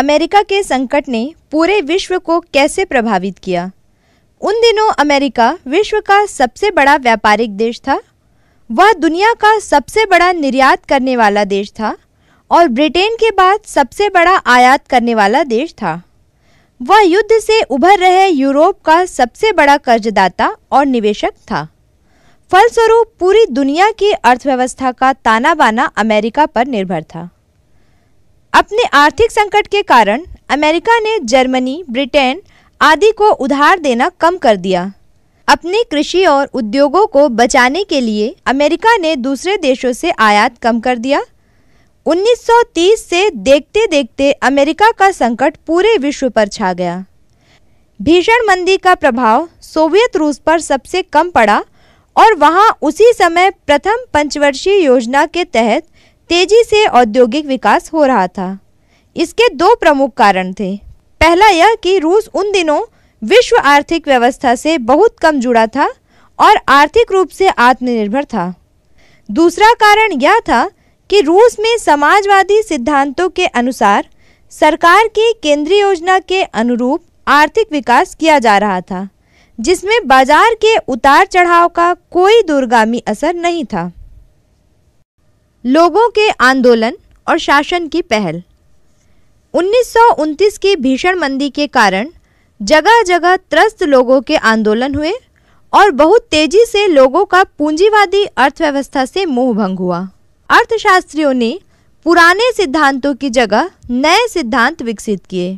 America के संकट ने पूरे विश्व को कैसे प्रभावित किया उन दिनों अमेरिका विश्व का सबसे बड़ा व्यापारिक देश था वह दुनिया का सबसे बड़ा निर्यात करने वाला देश था और ब्रिटेन के बाद सबसे बड़ा आयात करने वाला देश था वह युद्ध से उभर रहे यूरोप का सबसे बड़ा कर्जदाता और निवेशक था फलस्वरूप पूरी दुनिया की अर्थव्यवस्था का ताना बाना अमेरिका पर निर्भर था अपने आर्थिक संकट के कारण अमेरिका ने जर्मनी ब्रिटेन आदि को उधार देना कम कर दिया अपने कृषि और उद्योगों को बचाने के लिए अमेरिका ने दूसरे देशों से आयात कम कर दिया 1930 से देखते देखते अमेरिका का संकट पूरे विश्व पर छा गया भीषण मंदी का प्रभाव सोवियत रूस पर सबसे कम पड़ा और वहां उसी समय प्रथम पंचवर्षीय योजना के तहत तेजी से औद्योगिक विकास हो रहा था इसके दो प्रमुख कारण थे पहला यह कि रूस उन दिनों विश्व आर्थिक व्यवस्था से बहुत कम जुड़ा था और आर्थिक रूप से आत्मनिर्भर था दूसरा कारण यह था कि रूस में समाजवादी सिद्धांतों के अनुसार सरकार की केंद्रीय योजना के अनुरूप आर्थिक विकास किया जा रहा था जिसमें बाजार के उतार चढ़ाव का कोई दूरगामी असर नहीं था लोगों के आंदोलन और शासन की पहल उन्नीस की भीषण मंदी के कारण जगह जगह त्रस्त लोगों के आंदोलन हुए और बहुत तेजी से लोगों का पूंजीवादी अर्थव्यवस्था से मोह भंग हुआ अर्थशास्त्रियों ने पुराने सिद्धांतों की जगह नए सिद्धांत विकसित किए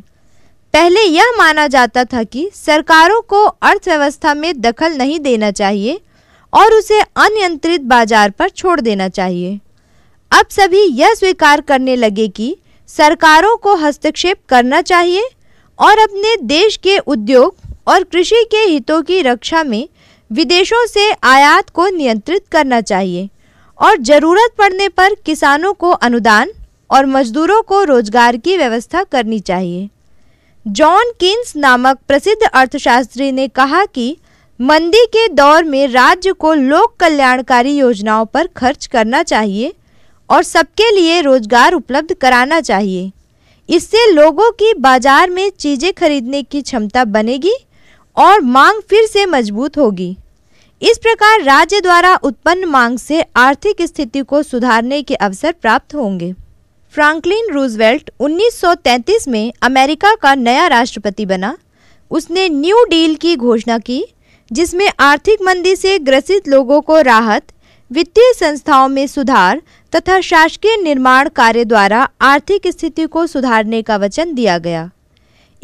पहले यह माना जाता था कि सरकारों को अर्थव्यवस्था में दखल नहीं देना चाहिए और उसे अनियंत्रित बाजार पर छोड़ देना चाहिए अब सभी यह स्वीकार करने लगे कि सरकारों को हस्तक्षेप करना चाहिए और अपने देश के उद्योग और कृषि के हितों की रक्षा में विदेशों से आयात को नियंत्रित करना चाहिए और ज़रूरत पड़ने पर किसानों को अनुदान और मजदूरों को रोजगार की व्यवस्था करनी चाहिए जॉन किन्स नामक प्रसिद्ध अर्थशास्त्री ने कहा कि मंदी के दौर में राज्य को लोक कल्याणकारी योजनाओं पर खर्च करना चाहिए और सबके लिए रोजगार उपलब्ध कराना चाहिए इससे लोगों की बाजार में चीज़ें खरीदने की क्षमता बनेगी और मांग फिर से मजबूत होगी इस प्रकार राज्य द्वारा उत्पन्न मांग से आर्थिक स्थिति को सुधारने के अवसर प्राप्त होंगे फ्रैंकलिन रूजवेल्ट 1933 में अमेरिका का नया राष्ट्रपति बना उसने न्यू डील की घोषणा की जिसमें आर्थिक मंदी से ग्रसित लोगों को राहत वित्तीय संस्थाओं में सुधार तथा शासकीय निर्माण कार्य द्वारा आर्थिक स्थिति को सुधारने का वचन दिया गया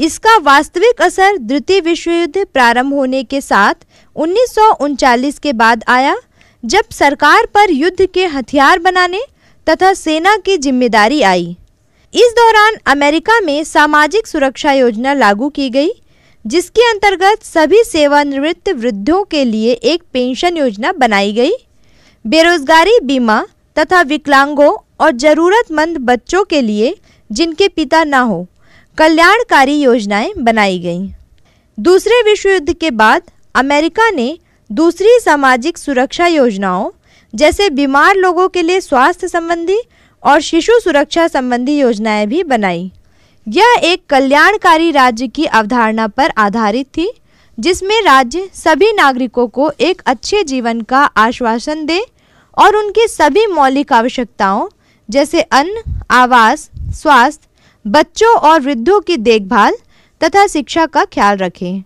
इसका वास्तविक असर द्वितीय विश्व युद्ध प्रारंभ होने के साथ उन्नीस के बाद आया जब सरकार पर युद्ध के हथियार बनाने तथा सेना की जिम्मेदारी आई इस दौरान अमेरिका में सामाजिक सुरक्षा योजना लागू की गई जिसके अंतर्गत सभी सेवानिवृत्त वृद्धों के लिए एक पेंशन योजना बनाई गई बेरोजगारी बीमा तथा विकलांगों और ज़रूरतमंद बच्चों के लिए जिनके पिता ना हो कल्याणकारी योजनाएं बनाई गईं दूसरे विश्व युद्ध के बाद अमेरिका ने दूसरी सामाजिक सुरक्षा योजनाओं जैसे बीमार लोगों के लिए स्वास्थ्य संबंधी और शिशु सुरक्षा संबंधी योजनाएं भी बनाई यह एक कल्याणकारी राज्य की अवधारणा पर आधारित थी जिसमें राज्य सभी नागरिकों को एक अच्छे जीवन का आश्वासन दे और उनकी सभी मौलिक आवश्यकताओं जैसे अन्न आवास स्वास्थ्य बच्चों और वृद्धों की देखभाल तथा शिक्षा का ख्याल रखें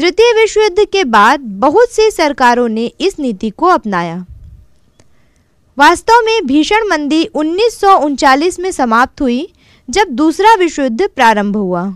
द्वितीय विश्व युद्ध के बाद बहुत सी सरकारों ने इस नीति को अपनाया वास्तव में भीषण मंदी उन्नीस में समाप्त हुई जब दूसरा विश्व युद्ध प्रारंभ हुआ